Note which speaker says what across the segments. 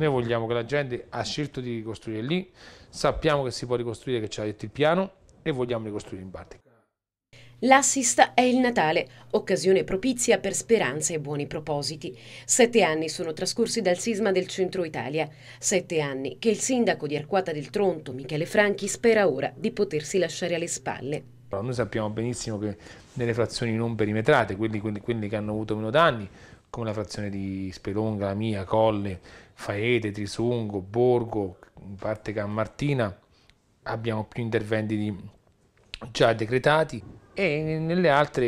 Speaker 1: Noi vogliamo che la gente ha scelto di ricostruire lì, sappiamo che si può ricostruire, che ci ha detto il piano e vogliamo ricostruire in parte.
Speaker 2: L'assist è il Natale, occasione propizia per speranze e buoni propositi. Sette anni sono trascorsi dal sisma del centro Italia, sette anni che il sindaco di Arquata del Tronto, Michele Franchi, spera ora di potersi lasciare alle spalle.
Speaker 1: Però noi sappiamo benissimo che nelle frazioni non perimetrate, quelli, quelli, quelli che hanno avuto meno danni, come la frazione di Spelonga, la mia, Colle, Faete, Trisungo, Borgo, in parte Cammartina, abbiamo più interventi già decretati e nelle altre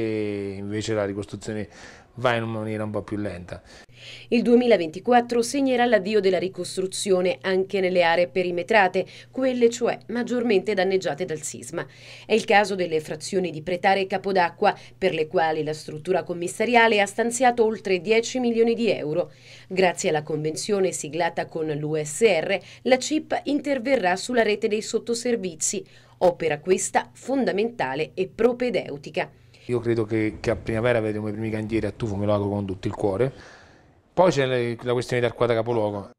Speaker 1: invece la ricostruzione va in maniera un po' più lenta.
Speaker 2: Il 2024 segnerà l'avvio della ricostruzione anche nelle aree perimetrate, quelle cioè maggiormente danneggiate dal sisma. È il caso delle frazioni di Pretare e Capodacqua, per le quali la struttura commissariale ha stanziato oltre 10 milioni di euro. Grazie alla convenzione siglata con l'USR, la CIP interverrà sulla rete dei sottoservizi, opera questa fondamentale e propedeutica.
Speaker 1: Io credo che, che a primavera vedremo i primi cantieri a Tufo me lo Melago con tutto il cuore, poi c'è la questione del capoluogo.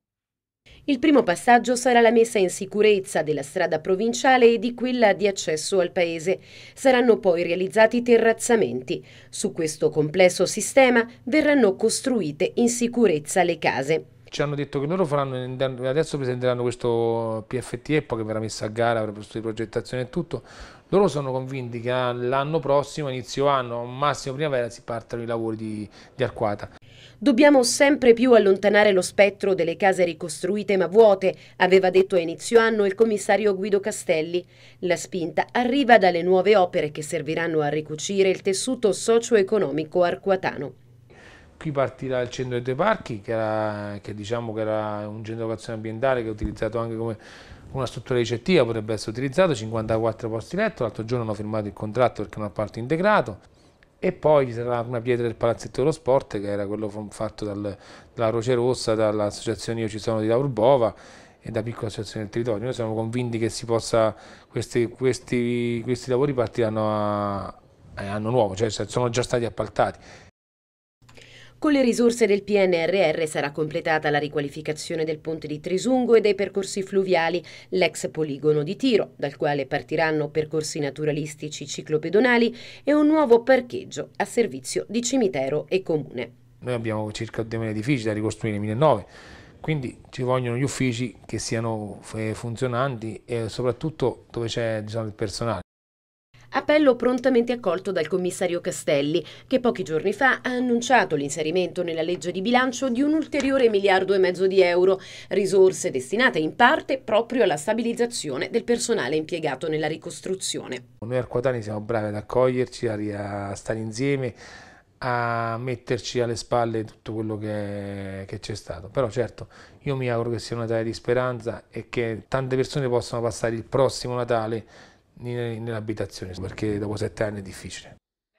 Speaker 2: Il primo passaggio sarà la messa in sicurezza della strada provinciale e di quella di accesso al paese. Saranno poi realizzati terrazzamenti. Su questo complesso sistema verranno costruite in sicurezza le case
Speaker 1: ci hanno detto che loro faranno, adesso presenteranno questo PFT EPO che verrà messo a gara per questo di progettazione e tutto. Loro sono convinti che l'anno prossimo, inizio anno, massimo primavera, si partano i lavori di, di Arquata.
Speaker 2: Dobbiamo sempre più allontanare lo spettro delle case ricostruite ma vuote, aveva detto a inizio anno il commissario Guido Castelli. La spinta arriva dalle nuove opere che serviranno a ricucire il tessuto socio-economico arquatano
Speaker 1: qui partirà il centro dei due parchi che, era, che diciamo che era un centro di educazione ambientale che è utilizzato anche come una struttura ricettiva potrebbe essere utilizzato, 54 posti letto, l'altro giorno hanno firmato il contratto perché è un appalto integrato e poi ci sarà una pietra del palazzetto dello sport che era quello fatto dal, dalla Croce Rossa, dall'associazione Io ci sono di Laurbova e da piccola associazione del territorio. Noi siamo convinti che possa, questi, questi, questi, lavori partiranno a, a eh, anno nuovo, cioè sono già stati appaltati
Speaker 2: con le risorse del PNRR sarà completata la riqualificazione del ponte di Trisungo e dei percorsi fluviali, l'ex poligono di tiro, dal quale partiranno percorsi naturalistici ciclopedonali e un nuovo parcheggio a servizio di cimitero e comune.
Speaker 1: Noi abbiamo circa 2.000 edifici da ricostruire, nel 2009, quindi ci vogliono gli uffici che siano eh, funzionanti e soprattutto dove c'è diciamo, il personale
Speaker 2: appello prontamente accolto dal commissario Castelli, che pochi giorni fa ha annunciato l'inserimento nella legge di bilancio di un ulteriore miliardo e mezzo di euro, risorse destinate in parte proprio alla stabilizzazione del personale impiegato nella ricostruzione.
Speaker 1: Noi arquatani siamo bravi ad accoglierci, a stare insieme, a metterci alle spalle tutto quello che, c'è stato. Però certo, io mi auguro che sia una Natale di speranza e che tante persone possano passare il prossimo Natale nell'abitazione perché dopo sette anni è difficile.